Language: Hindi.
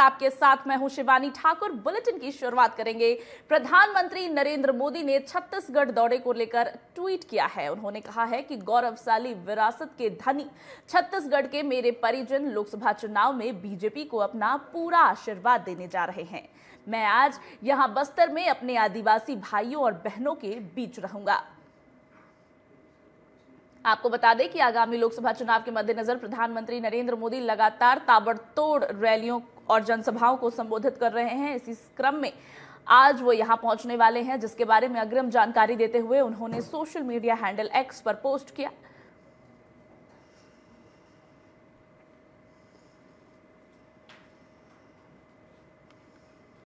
आपके साथ मैं हूं शिवानी ठाकुर बुलेटिन की शुरुआत करेंगे प्रधानमंत्री नरेंद्र मोदी ने छत्तीसगढ़ दौरे को लेकर ट्वीट किया है उन्होंने कहा है कि गौरवशाली विरासत के धनी छत्तीसगढ़ के मेरे परिजन लोकसभा चुनाव में बीजेपी को अपना पूरा आशीर्वाद देने जा रहे हैं मैं आज यहां बस्तर में अपने आदिवासी भाइयों और बहनों के बीच रहूंगा आपको बता दें कि आगामी लोकसभा चुनाव के मद्देनजर प्रधानमंत्री नरेंद्र मोदी लगातार ताबड़तोड़ रैलियों और जनसभाओं को संबोधित कर रहे हैं इसी क्रम में आज वो यहां पहुंचने वाले हैं जिसके बारे में अग्रिम जानकारी देते हुए उन्होंने सोशल मीडिया हैंडल एक्स पर पोस्ट किया